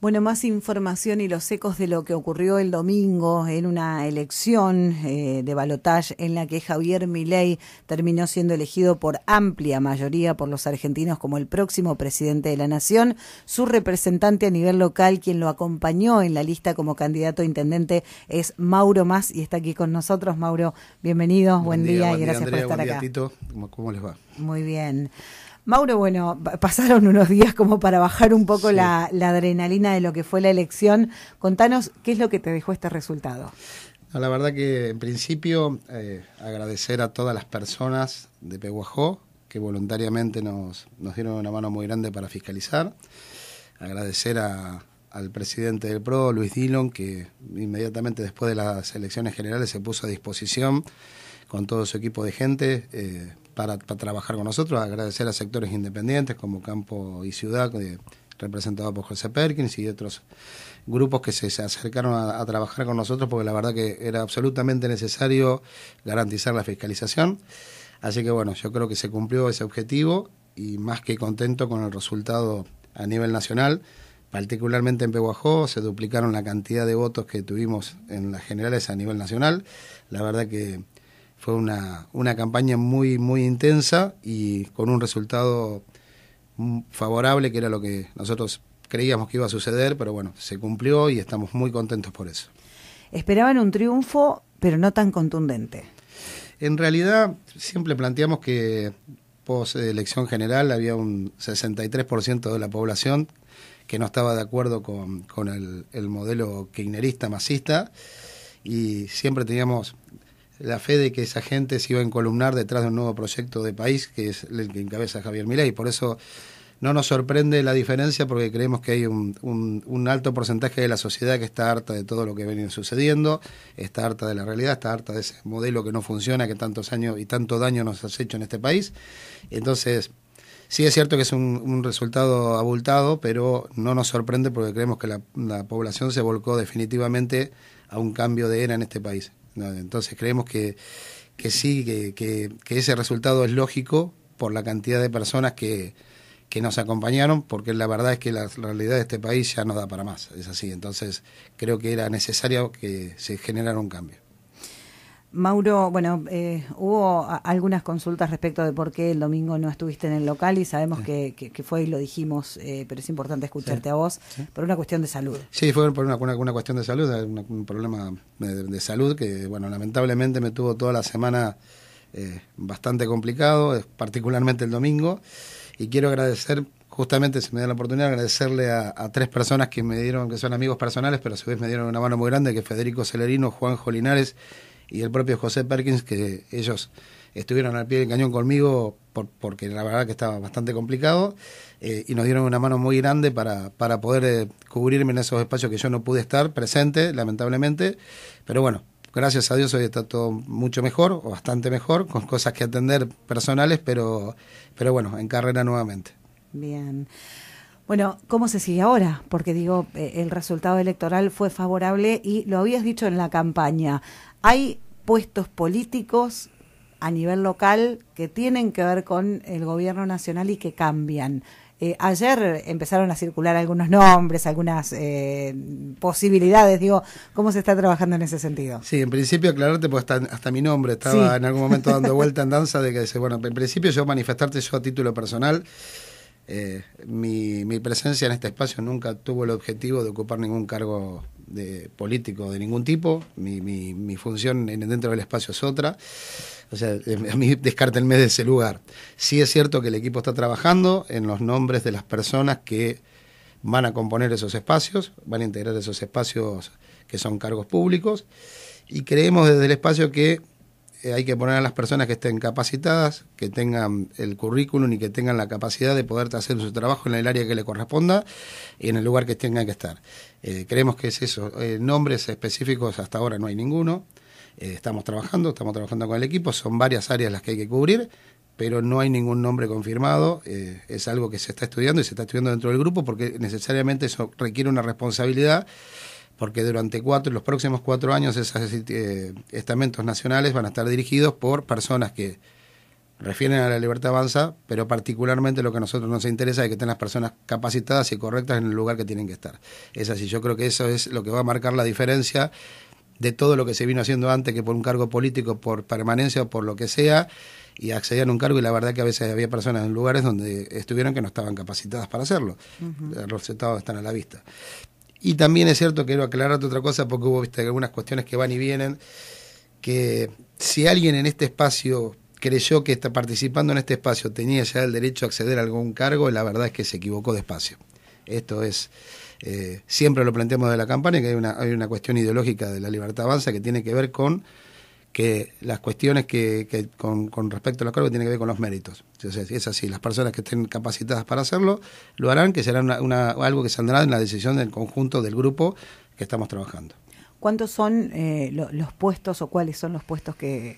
Bueno, más información y los ecos de lo que ocurrió el domingo en una elección eh, de balotaje en la que Javier Milei terminó siendo elegido por amplia mayoría por los argentinos como el próximo presidente de la nación, su representante a nivel local quien lo acompañó en la lista como candidato a intendente es Mauro Más y está aquí con nosotros. Mauro, bienvenido, buen, día, y gracias por estar buen Tito. ¿Cómo les va? Muy bien. Mauro, bueno, pasaron unos días como para bajar un poco la, adrenalina de lo que fue la elección. Contanos, ¿qué es lo que te dejó este resultado? la verdad que en principio eh, agradecer a todas las personas de Peguajó que voluntariamente nos dieron una mano muy grande para fiscalizar. Agradecer a, al presidente del PRO, Luis Dillon, que inmediatamente después de las elecciones generales se puso a disposición con todo su equipo de gente eh, para, trabajar con nosotros, agradecer a sectores independientes como Campo y Ciudad, representado por José Perkins y otros grupos que se, acercaron a, trabajar con nosotros porque la verdad que era absolutamente necesario garantizar la fiscalización. Así que bueno, yo creo que se cumplió ese objetivo y más que contento con el resultado a nivel nacional particularmente en Pehuajó, se duplicaron la cantidad de votos que tuvimos en las generales a nivel nacional. La verdad que fue una, campaña muy, muy intensa y con un resultado favorable, que era lo que nosotros creíamos que iba a suceder, pero bueno, se cumplió y estamos muy contentos por eso. Esperaban un triunfo, pero no tan contundente. En realidad, siempre planteamos que pos elección general había un 63% de la población que no estaba de acuerdo con, el, modelo kirchnerista masista y siempre teníamos la fe de que esa gente se iba a encolumnar detrás de un nuevo proyecto de país que es el que encabeza Javier Milei. Por eso no nos sorprende la diferencia porque creemos que hay un, un, alto porcentaje de la sociedad que está harta de todo lo que viene sucediendo, está harta de la realidad, está harta de ese modelo que no funciona, que tantos años y tanto daño nos has hecho en este país. Entonces, Sí es cierto que es un, resultado abultado, pero no nos sorprende porque creemos que la, población se volcó definitivamente a un cambio de era en este país. Entonces creemos que, que sí, que, ese resultado es lógico por la cantidad de personas que, nos acompañaron, porque la verdad es que la realidad de este país ya no da para más, es así. Entonces, creo que era necesario que se generara un cambio. Mauro, bueno, eh, hubo algunas consultas respecto de por qué el domingo no estuviste en el local y sabemos que, fue y lo dijimos, eh, pero es importante escucharte a vos por una cuestión de salud. Sí, fue por una, cuestión de salud, eh, un, problema de, salud que, bueno, lamentablemente me tuvo toda la semana bastante complicado, particularmente el domingo, y quiero agradecer justamente si me da la oportunidad agradecerle a, tres personas que me dieron, que son amigos personales, pero a su me dieron una mano muy grande, que Federico Celerino, Juan Jolinares y el propio José Perkins, que ellos estuvieron al pie del cañón conmigo por, porque la verdad que estaba bastante complicado eh, y nos dieron una mano muy grande para, para poder eh, cubrirme en esos espacios que yo no pude estar presente, lamentablemente. Pero bueno, gracias a Dios hoy está todo mucho mejor, o bastante mejor, con cosas que atender personales, pero, pero bueno, en carrera nuevamente. Bien. Bueno, ¿cómo se sigue ahora? Porque digo, eh, el resultado electoral fue favorable y lo habías dicho en la campaña. Hay puestos políticos a nivel local que tienen que ver con el gobierno nacional y que cambian. Eh, ayer empezaron a circular algunos nombres, algunas eh, posibilidades. Digo, ¿cómo se está trabajando en ese sentido? Sí, en principio aclararte, pues hasta, mi nombre estaba en algún momento dando vuelta en danza de que dice, bueno, en principio yo manifestarte yo a título personal. Eh, mi, mi, presencia en este espacio nunca tuvo el objetivo de ocupar ningún cargo de, político de ningún tipo. Mi, mi, función dentro del espacio es otra. O sea, eh, a mí descártenme de ese lugar. Sí es cierto que el equipo está trabajando en los nombres de las personas que van a componer esos espacios, van a integrar esos espacios que son cargos públicos. Y creemos desde el espacio que eh, hay que poner a las personas que estén capacitadas, que tengan el currículum y que tengan la capacidad de poder hacer su trabajo en el área que le corresponda y en el lugar que tengan que estar. Eh, creemos que es eso. Eh, nombres específicos hasta ahora no hay ninguno. estamos trabajando, estamos trabajando con el equipo. Son varias áreas las que hay que cubrir, pero no hay ningún nombre confirmado. es algo que se está estudiando y se está estudiando dentro del grupo porque necesariamente eso requiere una responsabilidad porque durante cuatro, los próximos cuatro años esos eh, estamentos nacionales van a estar dirigidos por personas que refieren a la libertad avanza, pero particularmente lo que a nosotros nos interesa es que tengan las personas capacitadas y correctas en el lugar que tienen que estar. Es así, yo creo que eso es lo que va a marcar la diferencia de todo lo que se vino haciendo antes, que por un cargo político, por permanencia o por lo que sea, y accedían a un cargo y la verdad que a veces había personas en lugares donde estuvieron que no estaban capacitadas para hacerlo. Los resultados están a la vista. Y también es cierto, quiero aclararte otra cosa, porque hubo ¿viste? algunas cuestiones que van y vienen, que si alguien en este espacio creyó que está participando en este espacio tenía ya el derecho a acceder a algún cargo, la verdad es que se equivocó despacio. Esto es, eh, siempre lo planteamos de la campaña, que hay una, hay una cuestión ideológica de la libertad avanza que tiene que ver con que las cuestiones que, con, respecto a los cargos tienen que ver con los méritos. Entonces, es así, las personas que estén capacitadas para hacerlo lo harán, que será una, algo que saldrá en la decisión del conjunto del grupo que estamos trabajando. ¿Cuántos son eh, los puestos o cuáles son los puestos que,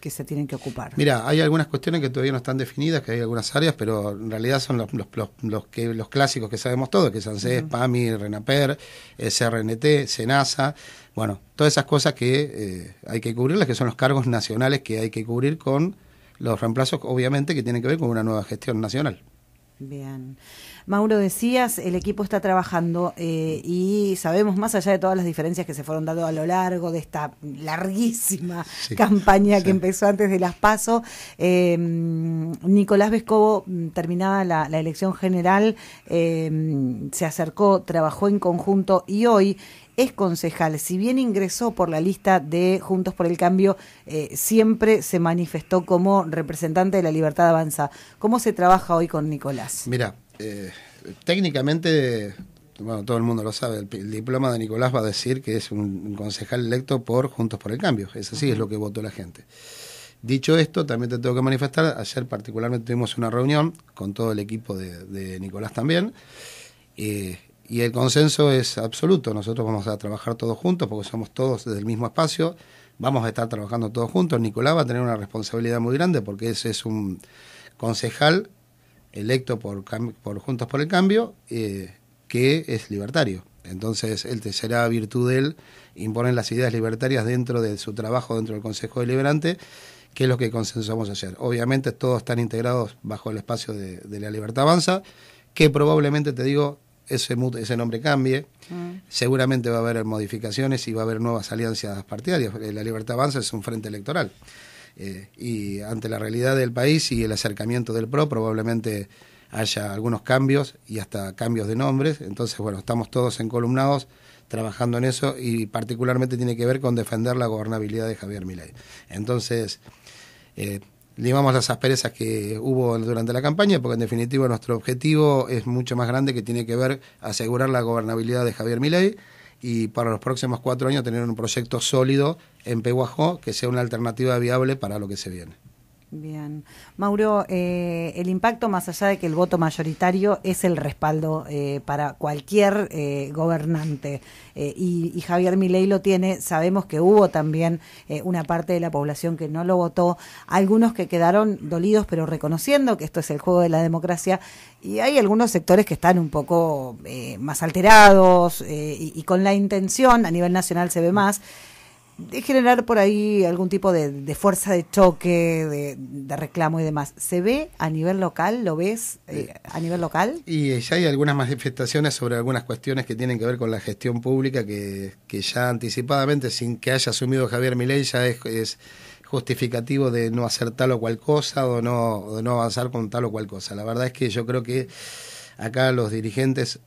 que se tienen que ocupar? Mira, hay algunas cuestiones que todavía no están definidas, que hay algunas áreas, pero en realidad son los, los, que, los clásicos que sabemos todos, que son ANSES, RENAPER, SRNT, eh, SENASA, bueno, todas esas cosas que eh, hay que cubrirlas, que son los cargos nacionales que hay que cubrir con los reemplazos, obviamente, que tienen que ver con una nueva gestión nacional. Bien. Mauro, decías, el equipo está trabajando eh, y sabemos, más allá de todas las diferencias que se fueron dando a lo largo de esta larguísima campaña que empezó antes de las PASO, em, Nicolás Vescovo, mm, terminada la, elección general, em, se acercó, trabajó en conjunto y hoy es concejal. Si bien ingresó por la lista de Juntos por el Cambio, eh, siempre se manifestó como representante de la Libertad Avanza. ¿Cómo se trabaja hoy con Nicolás? Mira, eh, técnicamente bueno, todo el mundo lo sabe, el, diploma de Nicolás va a decir que es un, concejal electo por Juntos por el Cambio. Eso sí es lo que votó la gente. Dicho esto, también te tengo que manifestar, ayer particularmente tuvimos una reunión con todo el equipo de, Nicolás también, eh, y el consenso es absoluto. Nosotros vamos a trabajar todos juntos porque somos todos desde el mismo espacio. Vamos a estar trabajando todos juntos. Nicolás va a tener una responsabilidad muy grande porque ese es un concejal electo por, por Juntos por el Cambio eh, que es libertario. Entonces, él te será virtud de él imponer las ideas libertarias dentro de su trabajo, dentro del Consejo Deliberante, que es lo que consensuamos hacer. Obviamente, todos están integrados bajo el espacio de la Libertad Avanza, que probablemente, te digo, ese, nombre cambie. Mm. Seguramente va a haber modificaciones y va a haber nuevas alianzas partidarias. La Libertad Avanza es un frente electoral. Eh, y ante la realidad del país y el acercamiento del PRO, probablemente haya algunos cambios y hasta cambios de nombres. Entonces, bueno, estamos todos encolumnados trabajando en eso y particularmente tiene que ver con defender la gobernabilidad de Javier Milei. Entonces, eh, limamos las asperezas que hubo durante la campaña, porque en definitiva nuestro objetivo es mucho más grande que tiene que ver asegurar la gobernabilidad de Javier Milei y para los próximos cuatro años tener un proyecto sólido en Pehuajó que sea una alternativa viable para lo que se viene. Bien. Mauro, eh, el impacto, más allá de que el voto mayoritario es el respaldo eh, para cualquier eh, gobernante, y, Javier Milei lo tiene, sabemos que hubo también una parte de la población que no lo votó, algunos que quedaron dolidos, pero reconociendo que esto es el juego de la democracia, y hay algunos sectores que están un poco más alterados y con la intención, a nivel nacional se ve más, de generar por ahí algún tipo de, fuerza de choque, de, reclamo y demás. ¿Se ve a nivel local? ¿Lo ves eh, eh, a nivel local? Y eh, ya hay algunas manifestaciones sobre algunas cuestiones que tienen que ver con la gestión pública que, que ya anticipadamente, sin que haya asumido Javier Milei, ya es, justificativo de no hacer tal o cual cosa o no, no avanzar con tal o cual cosa. La verdad es que yo creo que acá los dirigentes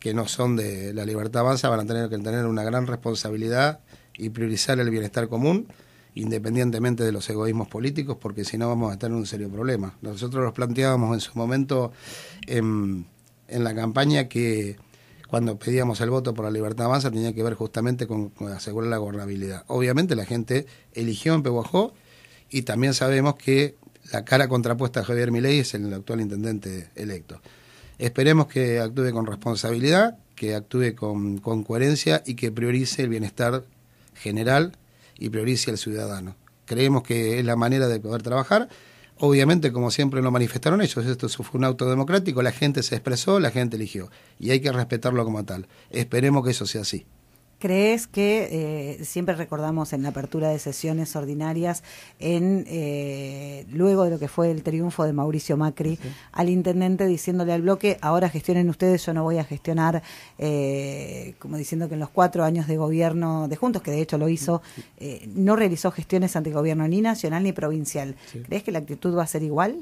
que no son de la libertad avanza van a tener que tener una gran responsabilidad y priorizar el bienestar común independientemente de los egoísmos políticos, porque si no vamos a estar en un serio problema. Nosotros los planteábamos en su momento en, la campaña que cuando pedíamos el voto por la libertad avanza tenía que ver justamente con, asegurar la gobernabilidad. Obviamente la gente eligió en Pehuajó y también sabemos que la cara contrapuesta a Javier Milei es el actual intendente electo. Esperemos que actúe con responsabilidad, que actúe con, con coherencia y que priorice el bienestar general y priorice al ciudadano. Creemos que es la manera de poder trabajar. Obviamente, como siempre lo manifestaron ellos, esto fue un auto democrático, la gente se expresó, la gente eligió y hay que respetarlo como tal. Esperemos que eso sea así. ¿Crees que eh, siempre recordamos en la apertura de sesiones ordinarias, en eh, luego de lo que fue el triunfo de Mauricio Macri, al intendente diciéndole al bloque, ahora gestionen ustedes, yo no voy a gestionar, eh, como diciendo que en los cuatro años de gobierno de Juntos, que de hecho lo hizo, no realizó gestiones ante gobierno ni nacional ni provincial? ¿Crees que la actitud va a ser igual?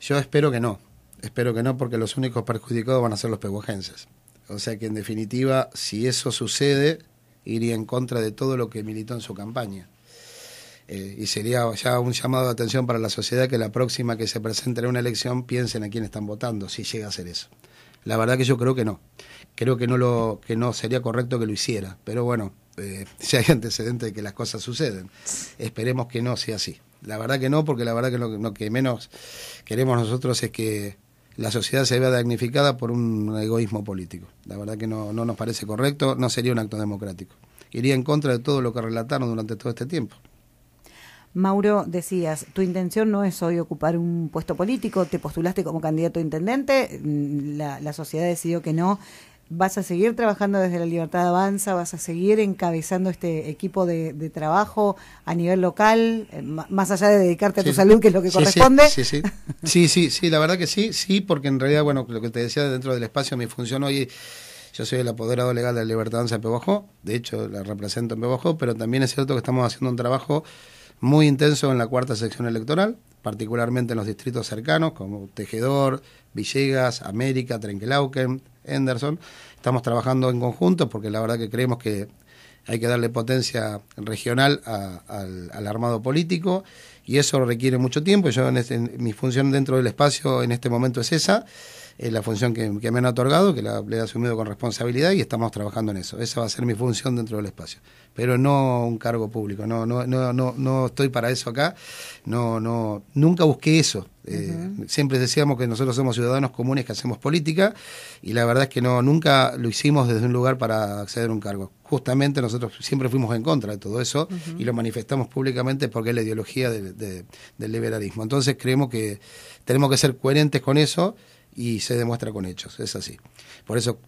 Yo espero que no, espero que no, porque los únicos perjudicados van a ser los peguajenses. O sea que en definitiva, si eso sucede, iría en contra de todo lo que militó en su campaña. Eh, y sería ya un llamado de atención para la sociedad que la próxima que se presente en una elección piensen a quién están votando, si llega a ser eso. La verdad que yo creo que no. Creo que no, lo, que no sería correcto que lo hiciera. Pero bueno, eh, si hay antecedentes de que las cosas suceden, esperemos que no sea así. La verdad que no, porque la verdad que lo que menos queremos nosotros es que la sociedad se vea damnificada por un egoísmo político. La verdad que no, no nos parece correcto, no sería un acto democrático. Iría en contra de todo lo que relataron durante todo este tiempo. Mauro, decías, tu intención no es hoy ocupar un puesto político, te postulaste como candidato a intendente, mm, la, la sociedad decidió que no, vas a seguir trabajando desde la Libertad de Avanza, vas a seguir encabezando este equipo de, trabajo a nivel local, eh, más allá de dedicarte a tu salud, que es lo que corresponde. Sí, sí sí. sí, la verdad que sí, sí, porque en realidad, bueno, lo que te decía dentro del espacio, mi función hoy, yo soy el apoderado legal de la Libertad de Avanza de Pebajó, de hecho la represento en Pebajó, pero también es cierto que estamos haciendo un trabajo muy intenso en la cuarta sección electoral, particularmente en los distritos cercanos como Tejedor, Villegas, América, Trenquelauquen, Henderson. Estamos trabajando en conjunto porque la verdad que creemos que hay que darle potencia regional al, armado político y eso requiere mucho tiempo. Yo este, en, mi función dentro del espacio en este momento es esa, es la función que, me han otorgado, que la, he asumido con responsabilidad y estamos trabajando en eso. Esa va a ser mi función dentro del espacio, pero no un cargo público. No, no, no, no, no estoy para eso acá. No, no, nunca busqué eso. Eh, siempre decíamos que nosotros somos ciudadanos comunes que hacemos política y la verdad es que no nunca lo hicimos desde un lugar para acceder a un cargo. Justamente nosotros siempre fuimos en contra de todo eso y lo manifestamos públicamente porque es la ideología del liberalismo. Entonces creemos que tenemos que ser coherentes con eso y se demuestra con hechos, es así. Por eso,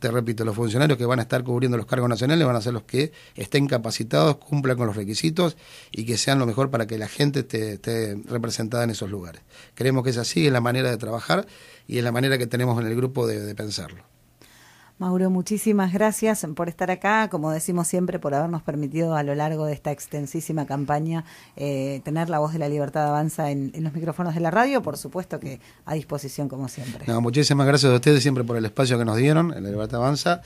te repito, los funcionarios que van a estar cubriendo los cargos nacionales van a ser los que estén capacitados, cumplan con los requisitos y que sean lo mejor para que la gente esté, representada en esos lugares. Creemos que es así, es la manera de trabajar y es la manera que tenemos en el grupo de pensarlo. Mauro, muchísimas gracias por estar acá, como decimos siempre, por habernos permitido a lo largo de esta extensísima campaña eh, tener la voz de la libertad avanza en, los micrófonos de la radio, por supuesto que a disposición como siempre. muchísimas gracias a ustedes siempre por el espacio que nos dieron en la libertad avanza.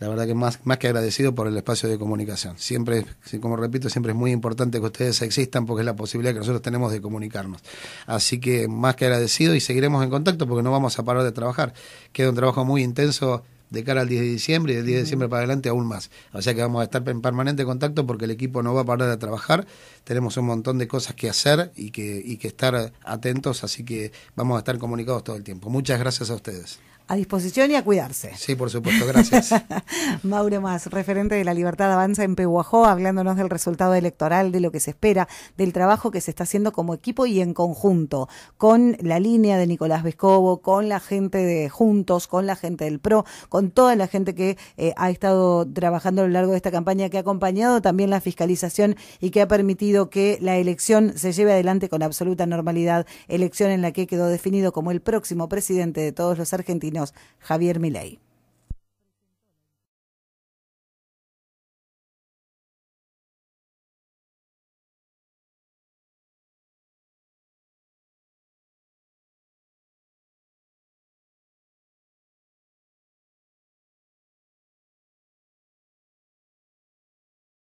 La verdad que más, más que agradecido por el espacio de comunicación. Siempre, como repito, siempre es muy importante que ustedes existan porque es la posibilidad que nosotros tenemos de comunicarnos. Así que más que agradecido y seguiremos en contacto porque no vamos a parar de trabajar. Queda un trabajo muy intenso de cara al 10 de diciembre y del 10 de diciembre para adelante aún más. O sea que vamos a estar en permanente contacto porque el equipo no va a parar de trabajar, tenemos un montón de cosas que hacer y que, y que estar atentos, así que vamos a estar comunicados todo el tiempo. Muchas gracias a ustedes a disposición y a cuidarse. Sí, por supuesto, gracias. Mauro Más, referente de la Libertad Avanza en Pehuajó, hablándonos del resultado electoral, de lo que se espera, del trabajo que se está haciendo como equipo y en conjunto, con la línea de Nicolás Vescovo, con la gente de Juntos, con la gente del PRO, con toda la gente que eh, ha estado trabajando a lo largo de esta campaña, que ha acompañado también la fiscalización y que ha permitido que la elección se lleve adelante con absoluta normalidad, elección en la que quedó definido como el próximo presidente de todos los argentinos Javier Milei.